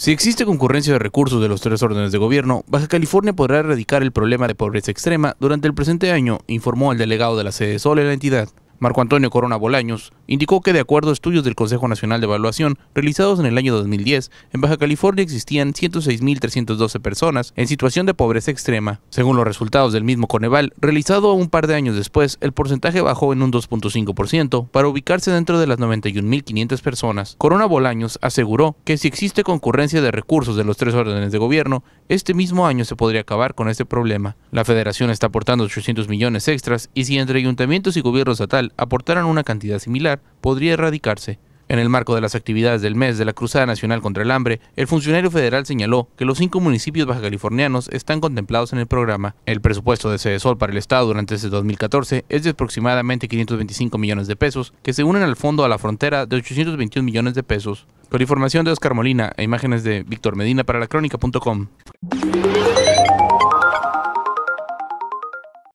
Si existe concurrencia de recursos de los tres órdenes de gobierno, Baja California podrá erradicar el problema de pobreza extrema durante el presente año, informó el delegado de la sede Sol en la entidad. Marco Antonio Corona Bolaños, indicó que de acuerdo a estudios del Consejo Nacional de Evaluación realizados en el año 2010, en Baja California existían 106.312 personas en situación de pobreza extrema. Según los resultados del mismo Coneval, realizado un par de años después, el porcentaje bajó en un 2.5% para ubicarse dentro de las 91.500 personas. Corona Bolaños aseguró que si existe concurrencia de recursos de los tres órdenes de gobierno, este mismo año se podría acabar con este problema. La federación está aportando 800 millones extras y si entre ayuntamientos y gobierno estatal aportaran una cantidad similar, podría erradicarse. En el marco de las actividades del mes de la Cruzada Nacional contra el Hambre, el funcionario federal señaló que los cinco municipios bajacalifornianos están contemplados en el programa. El presupuesto de Cedesol para el Estado durante este 2014 es de aproximadamente 525 millones de pesos, que se unen al fondo a la frontera de 821 millones de pesos. por información de Oscar Molina e imágenes de Víctor Medina para la crónica.com.